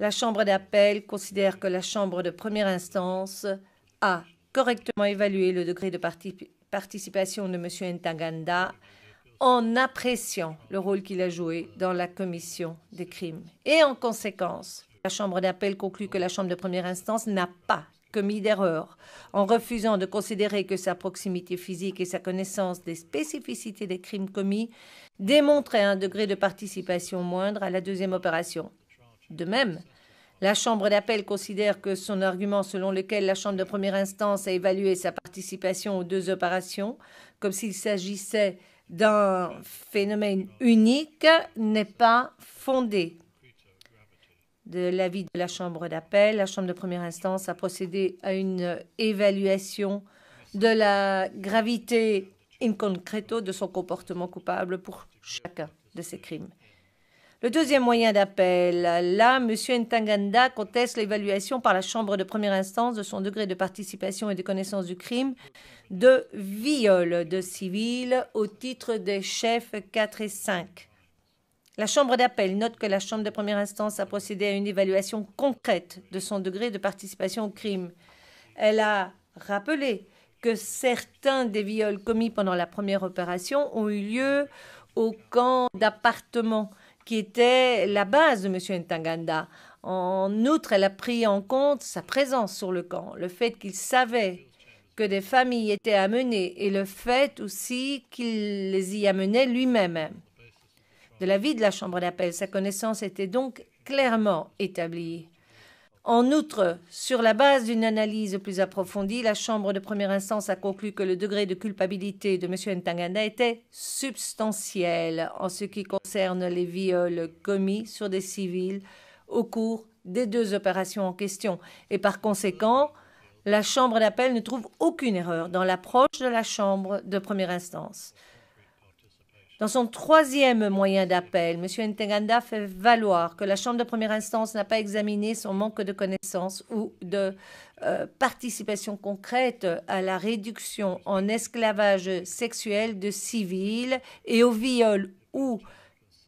La Chambre d'appel considère que la Chambre de première instance a correctement évalué le degré de participation de M. Ntaganda en appréciant le rôle qu'il a joué dans la commission des crimes. Et en conséquence, la Chambre d'appel conclut que la Chambre de première instance n'a pas commis d'erreur en refusant de considérer que sa proximité physique et sa connaissance des spécificités des crimes commis démontraient un degré de participation moindre à la deuxième opération. De même, la Chambre d'appel considère que son argument selon lequel la Chambre de première instance a évalué sa participation aux deux opérations comme s'il s'agissait d'un phénomène unique n'est pas fondé. De l'avis de la Chambre d'appel, la Chambre de première instance a procédé à une évaluation de la gravité in concreto de son comportement coupable pour chacun de ces crimes. Le deuxième moyen d'appel, là, M. Ntanganda conteste l'évaluation par la Chambre de première instance de son degré de participation et de connaissance du crime de viols de civils au titre des chefs 4 et 5. La Chambre d'appel note que la Chambre de première instance a procédé à une évaluation concrète de son degré de participation au crime. Elle a rappelé que certains des viols commis pendant la première opération ont eu lieu au camp d'appartement qui était la base de M. Ntanganda. En outre, elle a pris en compte sa présence sur le camp, le fait qu'il savait que des familles étaient amenées et le fait aussi qu'il les y amenait lui-même. De la vie de la Chambre d'appel, sa connaissance était donc clairement établie. En outre, sur la base d'une analyse plus approfondie, la Chambre de première instance a conclu que le degré de culpabilité de M. Ntanganda était substantiel en ce qui concerne les viols commis sur des civils au cours des deux opérations en question. Et par conséquent, la Chambre d'appel ne trouve aucune erreur dans l'approche de la Chambre de première instance. Dans son troisième moyen d'appel, M. Ntenganda fait valoir que la Chambre de première instance n'a pas examiné son manque de connaissances ou de euh, participation concrète à la réduction en esclavage sexuel de civils et au viol ou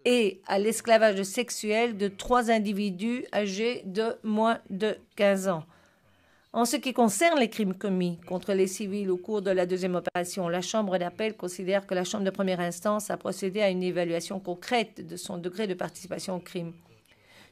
et à l'esclavage sexuel de trois individus âgés de moins de 15 ans. En ce qui concerne les crimes commis contre les civils au cours de la deuxième opération, la Chambre d'appel considère que la Chambre de première instance a procédé à une évaluation concrète de son degré de participation au crime.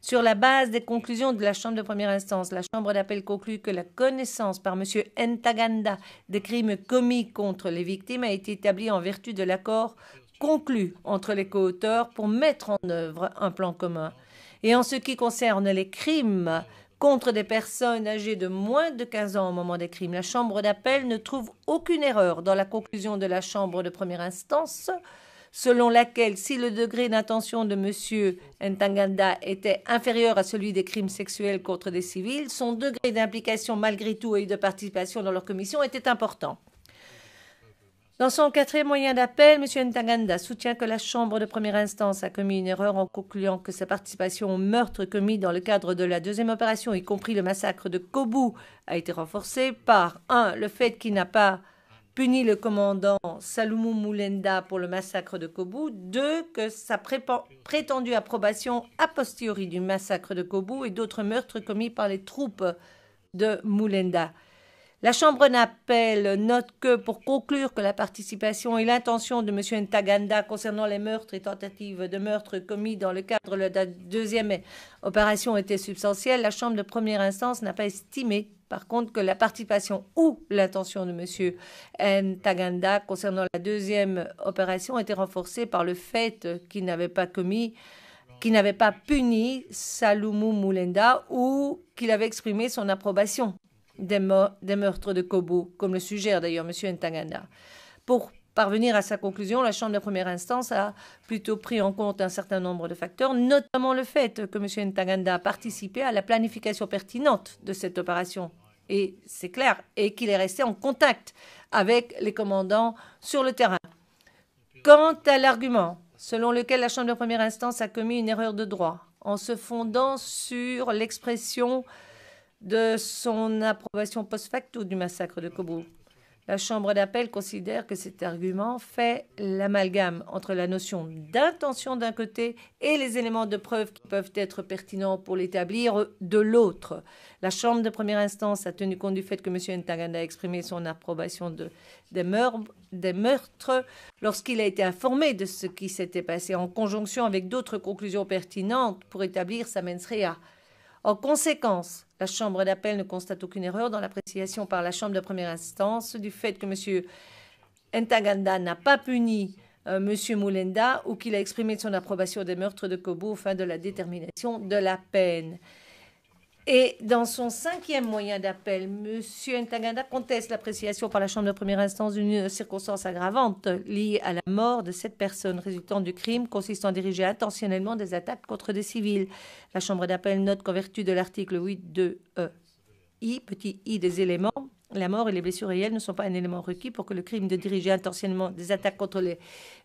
Sur la base des conclusions de la Chambre de première instance, la Chambre d'appel conclut que la connaissance par M. Entaganda des crimes commis contre les victimes a été établie en vertu de l'accord conclu entre les coauteurs pour mettre en œuvre un plan commun. Et en ce qui concerne les crimes contre des personnes âgées de moins de 15 ans au moment des crimes. La Chambre d'appel ne trouve aucune erreur dans la conclusion de la Chambre de première instance, selon laquelle si le degré d'intention de M. Ntanganda était inférieur à celui des crimes sexuels contre des civils, son degré d'implication malgré tout et de participation dans leur commission était important. Dans son quatrième moyen d'appel, M. Ntaganda soutient que la Chambre de première instance a commis une erreur en concluant que sa participation au meurtre commis dans le cadre de la deuxième opération, y compris le massacre de Kobu, a été renforcée par 1. le fait qu'il n'a pas puni le commandant Salumu Moulenda pour le massacre de Kobu, 2. que sa prétendue approbation a posteriori du massacre de Kobu et d'autres meurtres commis par les troupes de Moulenda. La Chambre n'appelle, note que pour conclure que la participation et l'intention de M. Ntaganda concernant les meurtres et tentatives de meurtre commis dans le cadre de la deuxième opération étaient substantielles, la Chambre de première instance n'a pas estimé par contre, que la participation ou l'intention de M. Ntaganda concernant la deuxième opération était renforcée par le fait qu'il n'avait pas commis qu'il n'avait pas puni Salumu Moulenda ou qu'il avait exprimé son approbation des, meurtres de Kobo, comme le suggère d'ailleurs M. Ntangana. Pour parvenir à sa conclusion, la Chambre de première instance a plutôt pris en compte un certain nombre de facteurs, notamment le fait que M. Ntaganda a participé à la planification pertinente de cette opération. Et c'est clair, et qu'il est resté en contact avec les commandants sur le terrain. Quant à l'argument selon lequel la Chambre de première instance a commis une erreur de droit en se fondant sur l'expression de son approbation post facto du massacre de Kobo. La Chambre d'appel considère que cet argument fait l'amalgame entre la notion d'intention d'un côté et les éléments de preuve qui peuvent être pertinents pour l'établir de l'autre. La Chambre de première instance a tenu compte du fait que M. Ntaganda a exprimé son approbation de, des, meurtres, lorsqu'il a été informé de ce qui s'était passé en conjonction avec d'autres conclusions pertinentes pour établir sa mensrea. En conséquence, la Chambre d'appel ne constate aucune erreur dans l'appréciation par la Chambre de première instance du fait que M. Entaganda n'a pas puni M. Euh, Moulenda ou qu'il a exprimé son approbation des meurtres de Kobo au fin de la détermination de la peine. Et dans son cinquième moyen d'appel, M. Ntaganda conteste l'appréciation par la Chambre de première instance d'une circonstance aggravante liée à la mort de cette personne résultant du crime consistant à diriger intentionnellement des attaques contre des civils. La Chambre d'appel note qu'en vertu de l'article 8.2e euh, i, petit i des éléments, la mort et les blessures réelles ne sont pas un élément requis pour que le crime de diriger intentionnellement des attaques contre les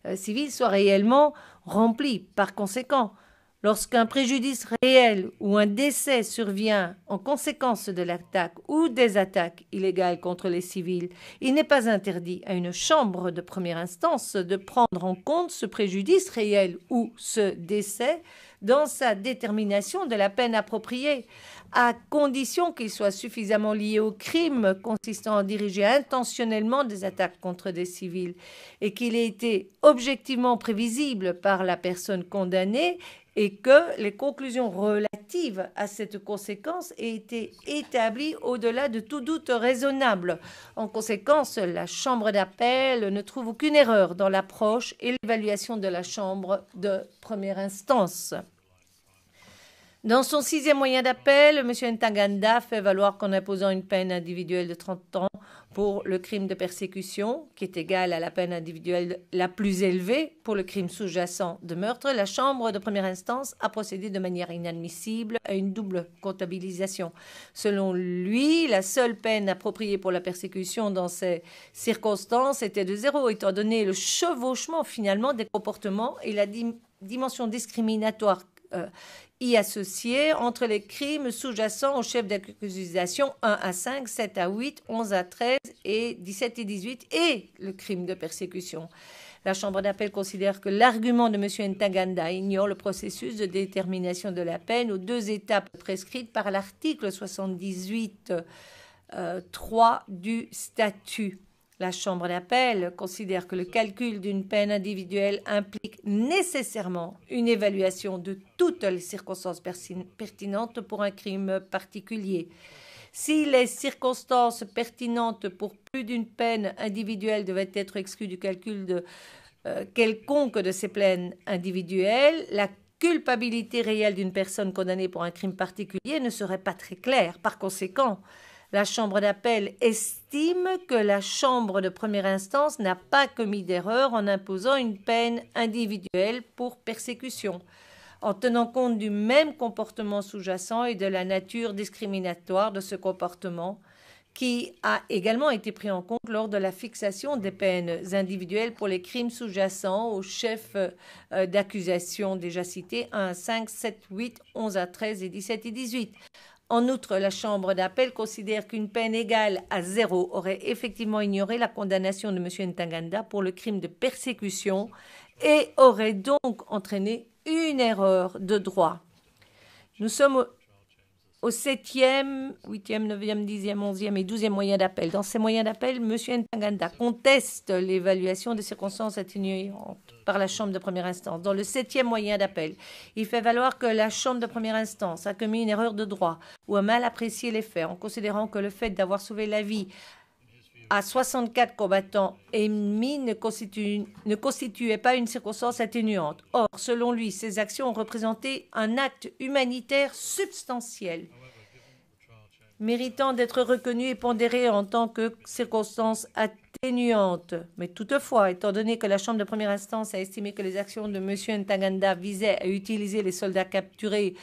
euh, civils soit réellement rempli. Par conséquent, Lorsqu'un préjudice réel ou un décès survient en conséquence de l'attaque ou des attaques illégales contre les civils, il n'est pas interdit à une chambre de première instance de prendre en compte ce préjudice réel ou ce décès dans sa détermination de la peine appropriée, à condition qu'il soit suffisamment lié au crime consistant à diriger intentionnellement des attaques contre des civils et qu'il ait été objectivement prévisible par la personne condamnée et que les conclusions relatives à cette conséquence aient été établies au-delà de tout doute raisonnable. En conséquence, la Chambre d'appel ne trouve aucune erreur dans l'approche et l'évaluation de la Chambre de première instance. Dans son sixième moyen d'appel, M. Ntaganda fait valoir qu'en imposant une peine individuelle de 30 ans pour le crime de persécution, qui est égale à la peine individuelle la plus élevée pour le crime sous-jacent de meurtre, la Chambre de première instance a procédé de manière inadmissible à une double comptabilisation. Selon lui, la seule peine appropriée pour la persécution dans ces circonstances était de zéro, étant donné le chevauchement finalement des comportements et la dimension discriminatoire euh, y associer entre les crimes sous-jacents au chefs d'accusation 1 à 5, 7 à 8, 11 à 13 et 17 et 18 et le crime de persécution. La Chambre d'appel considère que l'argument de M. Ntaganda ignore le processus de détermination de la peine aux deux étapes prescrites par l'article 78.3 euh, du statut. La Chambre d'appel considère que le calcul d'une peine individuelle implique nécessairement une évaluation de toutes les circonstances pertinentes pour un crime particulier. Si les circonstances pertinentes pour plus d'une peine individuelle devaient être exclues du calcul de euh, quelconque de ces peines individuelles, la culpabilité réelle d'une personne condamnée pour un crime particulier ne serait pas très claire. Par conséquent, la Chambre d'appel estime que la Chambre de première instance n'a pas commis d'erreur en imposant une peine individuelle pour persécution, en tenant compte du même comportement sous-jacent et de la nature discriminatoire de ce comportement, qui a également été pris en compte lors de la fixation des peines individuelles pour les crimes sous-jacents aux chefs euh, d'accusation déjà cités 1, 5, 7, 8, 11 à 13 et 17 et 18. En outre, la Chambre d'appel considère qu'une peine égale à zéro aurait effectivement ignoré la condamnation de M. Ntanganda pour le crime de persécution et aurait donc entraîné une erreur de droit. Nous sommes au septième, huitième, 8e, 9e, 10e, 11e et 12e moyen d'appel. Dans ces moyens d'appel, M. Ntanganda conteste l'évaluation des circonstances atténuantes par la Chambre de première instance. Dans le septième moyen d'appel, il fait valoir que la Chambre de première instance a commis une erreur de droit ou a mal apprécié les faits en considérant que le fait d'avoir sauvé la vie à 64 combattants ennemis ne, ne constituait pas une circonstance atténuante. Or, selon lui, ces actions ont représenté un acte humanitaire substantiel, méritant d'être reconnu et pondéré en tant que circonstance atténuante. Mais toutefois, étant donné que la Chambre de première instance a estimé que les actions de M. Ntaganda visaient à utiliser les soldats capturés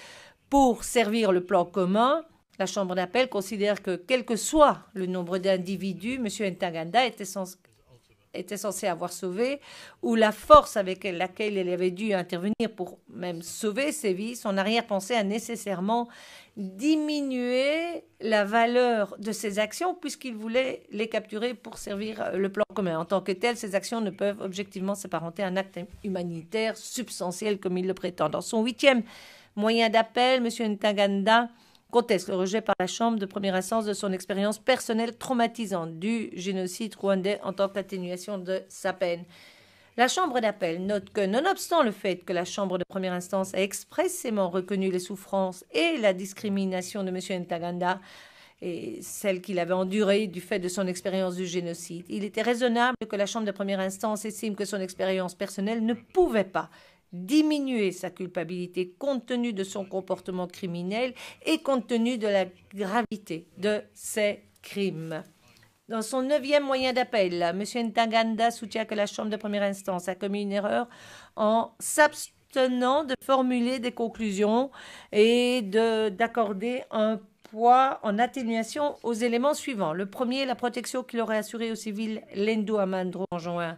pour servir le plan commun, la Chambre d'appel considère que, quel que soit le nombre d'individus, M. Ntaganda était, censé avoir sauvé, ou la force avec laquelle il avait dû intervenir pour même sauver ses vies, son arrière-pensée a nécessairement diminué la valeur de ses actions puisqu'il voulait les capturer pour servir le plan commun. En tant que tel, ces actions ne peuvent objectivement s'apparenter à un acte humanitaire substantiel comme il le prétend. Dans son huitième moyen d'appel, M. Ntaganda conteste le rejet par la Chambre de première instance de son expérience personnelle traumatisante du génocide rwandais en tant qu'atténuation de sa peine. La Chambre d'appel note que, nonobstant le fait que la Chambre de première instance a expressément reconnu les souffrances et la discrimination de M. Ntaganda, et celle qu'il avait endurée du fait de son expérience du génocide. Il était raisonnable que la Chambre de première instance estime que son expérience personnelle ne pouvait pas diminuer sa culpabilité compte tenu de son comportement criminel et compte tenu de la gravité de ses crimes. Dans son neuvième moyen d'appel, M. Ntanganda soutient que la Chambre de première instance a commis une erreur en s'abstenant de formuler des conclusions et d'accorder un poids en atténuation aux éléments suivants. Le premier, la protection qu'il aurait assurée aux civils Lendo Amandro en juin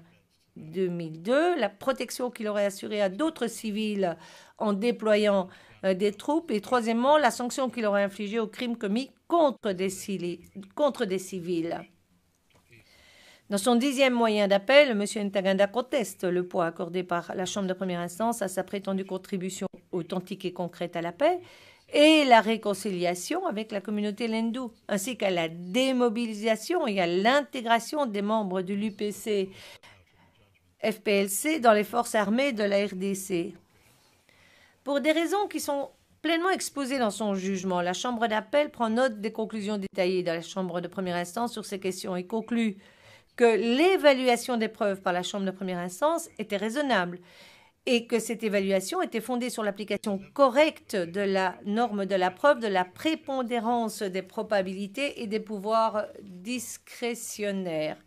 2002, la protection qu'il aurait assurée à d'autres civils en déployant euh, des troupes, et troisièmement, la sanction qu'il aurait infligée aux crimes commis contre des, civils. Dans son dixième moyen d'appel, M. Ntaganda conteste le poids accordé par la Chambre de première instance à sa prétendue contribution authentique et concrète à la paix et la réconciliation avec la communauté lindou, ainsi qu'à la démobilisation et à l'intégration des membres de l'UPC FPLC dans les forces armées de la RDC. Pour des raisons qui sont pleinement exposées dans son jugement, la Chambre d'appel prend note des conclusions détaillées de la Chambre de première instance sur ces questions et conclut que l'évaluation des preuves par la Chambre de première instance était raisonnable et que cette évaluation était fondée sur l'application correcte de la norme de la preuve, de la prépondérance des probabilités et des pouvoirs discrétionnaires.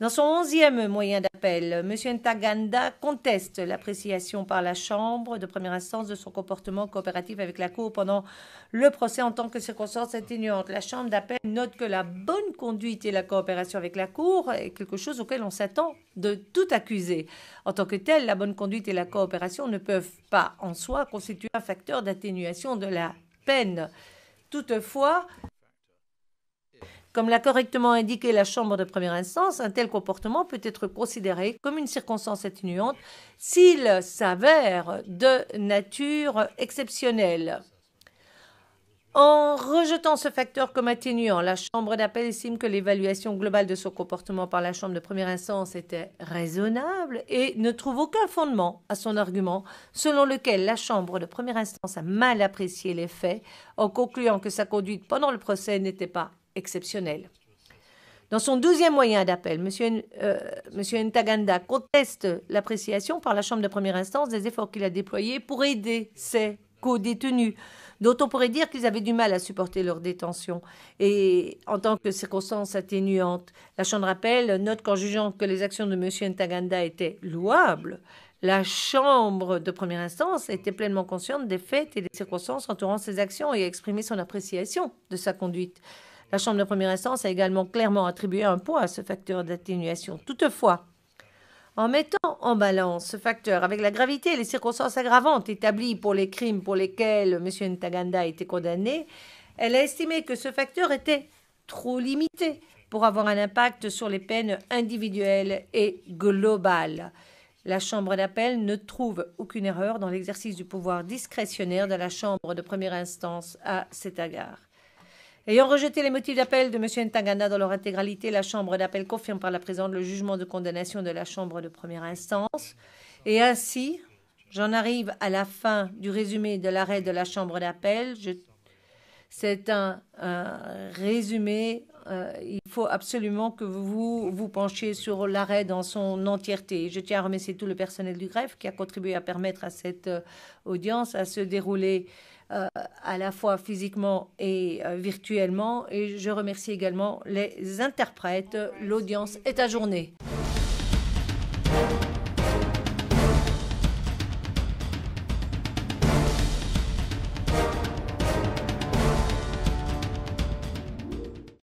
Dans son onzième moyen d'appel, M. Ntaganda conteste l'appréciation par la Chambre de première instance de son comportement coopératif avec la Cour pendant le procès en tant que circonstance atténuante. La Chambre d'appel note que la bonne conduite et la coopération avec la Cour est quelque chose auquel on s'attend de tout accusé. En tant que tel, la bonne conduite et la coopération ne peuvent pas en soi constituer un facteur d'atténuation de la peine. Toutefois, comme l'a correctement indiqué la Chambre de première instance, un tel comportement peut être considéré comme une circonstance atténuante s'il s'avère de nature exceptionnelle. En rejetant ce facteur comme atténuant, la Chambre d'appel estime que l'évaluation globale de son comportement par la Chambre de première instance était raisonnable et ne trouve aucun fondement à son argument selon lequel la Chambre de première instance a mal apprécié les faits en concluant que sa conduite pendant le procès n'était pas Exceptionnel. Dans son deuxième moyen d'appel, M. Euh, Ntaganda conteste l'appréciation par la Chambre de première instance des efforts qu'il a déployés pour aider ses co-détenus, dont on pourrait dire qu'ils avaient du mal à supporter leur détention. Et en tant que circonstance atténuante, la Chambre d'appel note qu'en jugeant que les actions de M. Ntaganda étaient louables, la Chambre de première instance était pleinement consciente des faits et des circonstances entourant ses actions et a exprimé son appréciation de sa conduite. La Chambre de première instance a également clairement attribué un poids à ce facteur d'atténuation. Toutefois, en mettant en balance ce facteur avec la gravité et les circonstances aggravantes établies pour les crimes pour lesquels M. Ntaganda a été condamné, elle a estimé que ce facteur était trop limité pour avoir un impact sur les peines individuelles et globales. La Chambre d'appel ne trouve aucune erreur dans l'exercice du pouvoir discrétionnaire de la Chambre de première instance à cet égard. Ayant rejeté les motifs d'appel de M. Ntangana dans leur intégralité, la Chambre d'appel confirme par la présente le jugement de condamnation de la Chambre de première instance. Et ainsi, j'en arrive à la fin du résumé de l'arrêt de la Chambre d'appel. C'est un, résumé. Euh, il faut absolument que vous vous penchiez sur l'arrêt dans son entièreté. Je tiens à remercier tout le personnel du greffe qui a contribué à permettre à cette euh, audience à se dérouler euh, à la fois physiquement et euh, virtuellement. Et je remercie également les interprètes. L'audience est à journée.